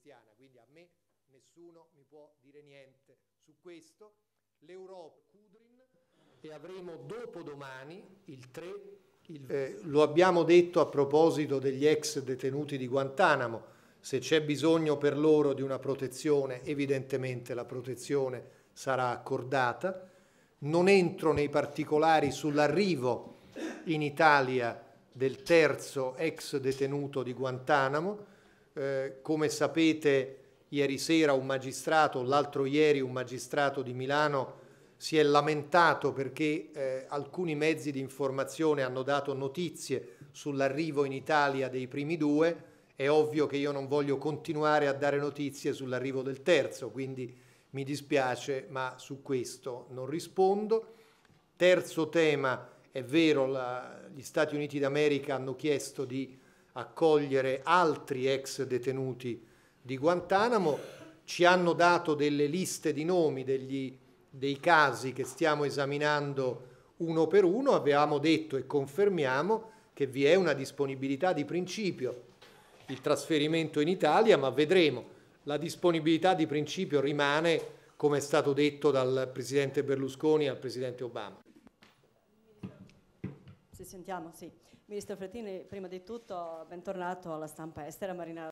cristiana, quindi a me nessuno mi può dire niente su questo. L'Europa Kudrin e avremo dopodomani il 3 il... Eh, lo abbiamo detto a proposito degli ex detenuti di Guantanamo, se c'è bisogno per loro di una protezione, evidentemente la protezione sarà accordata. Non entro nei particolari sull'arrivo in Italia del terzo ex detenuto di Guantanamo, eh, come sapete ieri sera un magistrato, l'altro ieri un magistrato di Milano si è lamentato perché eh, alcuni mezzi di informazione hanno dato notizie sull'arrivo in Italia dei primi due, è ovvio che io non voglio continuare a dare notizie sull'arrivo del terzo, quindi mi dispiace, ma su questo non rispondo. Terzo tema, è vero, la, gli Stati Uniti d'America hanno chiesto di accogliere altri ex detenuti di Guantanamo, ci hanno dato delle liste di nomi degli, dei casi che stiamo esaminando uno per uno, avevamo detto e confermiamo che vi è una disponibilità di principio il trasferimento in Italia, ma vedremo. La disponibilità di principio rimane, come è stato detto dal Presidente Berlusconi al Presidente Obama sentiamo, sì. Ministro Frattini, prima di tutto bentornato alla stampa estera Marina